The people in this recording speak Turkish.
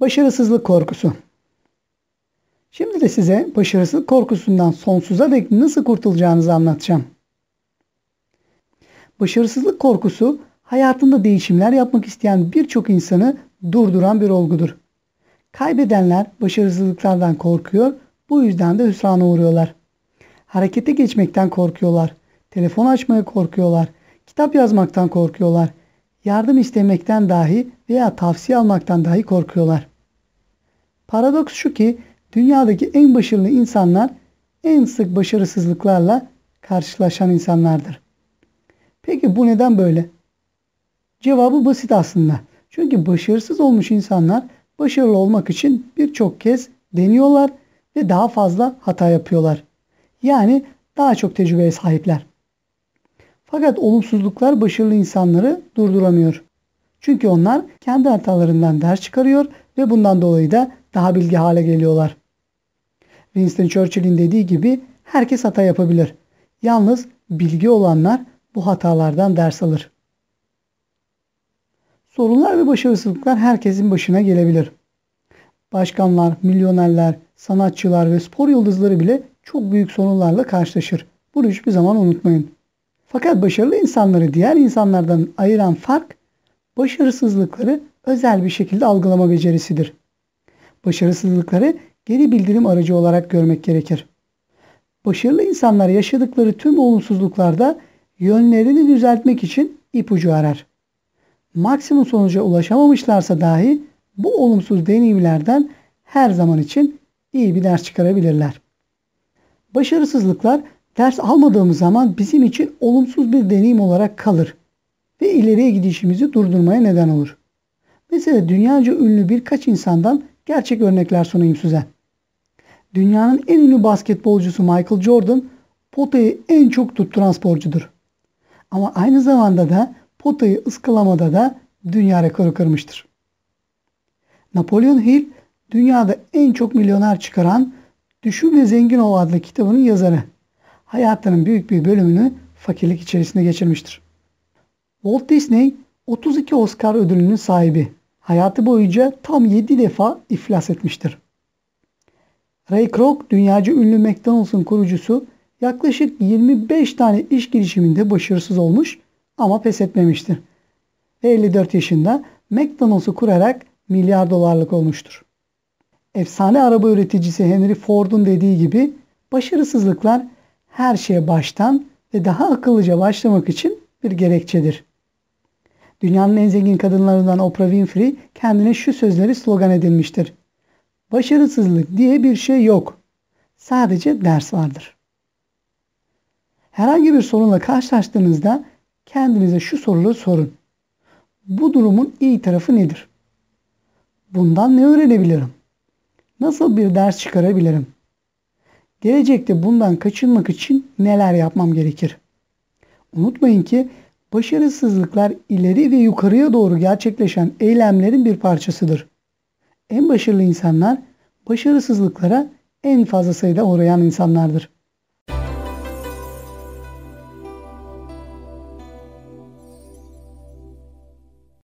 Başarısızlık korkusu. Şimdi de size başarısızlık korkusundan sonsuza dek nasıl kurtulacağınızı anlatacağım. Başarısızlık korkusu hayatında değişimler yapmak isteyen birçok insanı durduran bir olgudur. Kaybedenler başarısızlıklardan korkuyor, bu yüzden de hüsrana uğruyorlar. Harekete geçmekten korkuyorlar, telefon açmaya korkuyorlar, kitap yazmaktan korkuyorlar, yardım istemekten dahi veya tavsiye almaktan dahi korkuyorlar. Paradoks şu ki dünyadaki en başarılı insanlar en sık başarısızlıklarla karşılaşan insanlardır. Peki bu neden böyle? Cevabı basit aslında. Çünkü başarısız olmuş insanlar başarılı olmak için birçok kez deniyorlar ve daha fazla hata yapıyorlar. Yani daha çok tecrübeye sahipler. Fakat olumsuzluklar başarılı insanları durduramıyor. Çünkü onlar kendi hatalarından ders çıkarıyor ve bundan dolayı da daha bilgi hale geliyorlar. Winston Churchill'in dediği gibi herkes hata yapabilir. Yalnız bilgi olanlar bu hatalardan ders alır. Sorunlar ve başarısızlıklar herkesin başına gelebilir. Başkanlar, milyonerler, sanatçılar ve spor yıldızları bile çok büyük sorunlarla karşılaşır. Bunu hiçbir zaman unutmayın. Fakat başarılı insanları diğer insanlardan ayıran fark başarısızlıkları özel bir şekilde algılama becerisidir. Başarısızlıkları geri bildirim aracı olarak görmek gerekir. Başarılı insanlar yaşadıkları tüm olumsuzluklarda yönlerini düzeltmek için ipucu arar. Maksimum sonuca ulaşamamışlarsa dahi bu olumsuz deneyimlerden her zaman için iyi bir ders çıkarabilirler. Başarısızlıklar ders almadığımız zaman bizim için olumsuz bir deneyim olarak kalır ve ileriye gidişimizi durdurmaya neden olur. Mesela dünyaca ünlü birkaç insandan gerçek örnekler sunayım size. Dünyanın en ünlü basketbolcusu Michael Jordan potayı en çok tutturan sporcudur. Ama aynı zamanda da potayı ıskalamada da dünya rekoru kırmıştır. Napolyon Hill dünyada en çok milyoner çıkaran Düşün ve Zengin Ol adlı kitabının yazarı hayatının büyük bir bölümünü fakirlik içerisinde geçirmiştir. Walt Disney 32 Oscar ödülünün sahibi. Hayatı boyunca tam 7 defa iflas etmiştir. Ray Kroc, dünyaca ünlü McDonald's'ın kurucusu, yaklaşık 25 tane iş girişiminde başarısız olmuş ama pes etmemiştir. Ve 54 yaşında McDonald's'ı kurarak milyar dolarlık olmuştur. Efsane araba üreticisi Henry Ford'un dediği gibi başarısızlıklar her şeye baştan ve daha akıllıca başlamak için bir gerekçedir. Dünyanın en zengin kadınlarından Oprah Winfrey kendine şu sözleri slogan edilmiştir. Başarısızlık diye bir şey yok. Sadece ders vardır. Herhangi bir sorunla karşılaştığınızda kendinize şu soruları sorun. Bu durumun iyi tarafı nedir? Bundan ne öğrenebilirim? Nasıl bir ders çıkarabilirim? Gelecekte bundan kaçınmak için neler yapmam gerekir? Unutmayın ki başarısızlıklar ileri ve yukarıya doğru gerçekleşen eylemlerin bir parçasıdır. En başarılı insanlar başarısızlıklara en fazla sayıda uğrayan insanlardır.